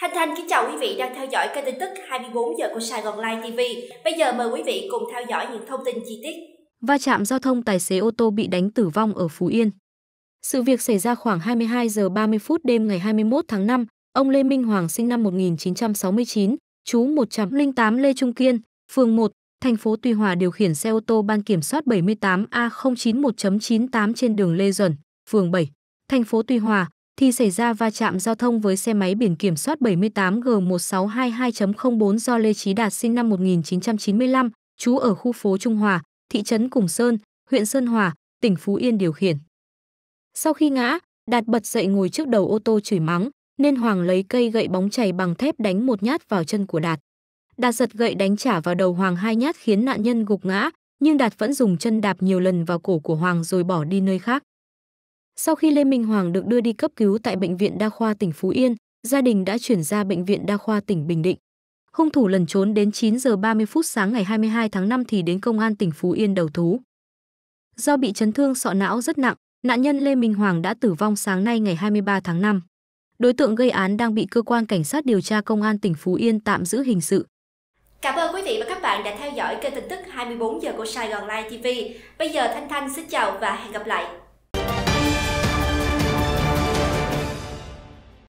Thanh Thanh kính chào quý vị đang theo dõi kênh tin tức 24 giờ của Sài Gòn Live TV. Bây giờ mời quý vị cùng theo dõi những thông tin chi tiết. Va chạm giao thông tài xế ô tô bị đánh tử vong ở Phú Yên. Sự việc xảy ra khoảng 22 giờ 30 phút đêm ngày 21 tháng 5, ông Lê Minh Hoàng sinh năm 1969, trú 108 Lê Trung Kiên, phường 1, thành phố Tuy Hòa điều khiển xe ô tô ban kiểm soát 78A091.98 trên đường Lê Duẩn, phường 7, thành phố Tuy Hòa thì xảy ra va chạm giao thông với xe máy biển kiểm soát 78G1622.04 do Lê Chí Đạt sinh năm 1995, trú ở khu phố Trung Hòa, thị trấn Củng Sơn, huyện Sơn Hòa, tỉnh Phú Yên điều khiển. Sau khi ngã, Đạt bật dậy ngồi trước đầu ô tô chửi mắng, nên Hoàng lấy cây gậy bóng chày bằng thép đánh một nhát vào chân của Đạt. Đạt giật gậy đánh trả vào đầu Hoàng hai nhát khiến nạn nhân gục ngã, nhưng Đạt vẫn dùng chân đạp nhiều lần vào cổ của Hoàng rồi bỏ đi nơi khác. Sau khi Lê Minh Hoàng được đưa đi cấp cứu tại bệnh viện đa khoa tỉnh Phú Yên, gia đình đã chuyển ra bệnh viện đa khoa tỉnh Bình Định. Hung thủ lần trốn đến 9 giờ 30 phút sáng ngày 22 tháng 5 thì đến công an tỉnh Phú Yên đầu thú. Do bị chấn thương sọ não rất nặng, nạn nhân Lê Minh Hoàng đã tử vong sáng nay ngày 23 tháng 5. Đối tượng gây án đang bị cơ quan cảnh sát điều tra công an tỉnh Phú Yên tạm giữ hình sự. Cảm ơn quý vị và các bạn đã theo dõi kênh tin tức 24 giờ của Sài Gòn Live TV. Bây giờ Thanh Thanh xin chào và hẹn gặp lại.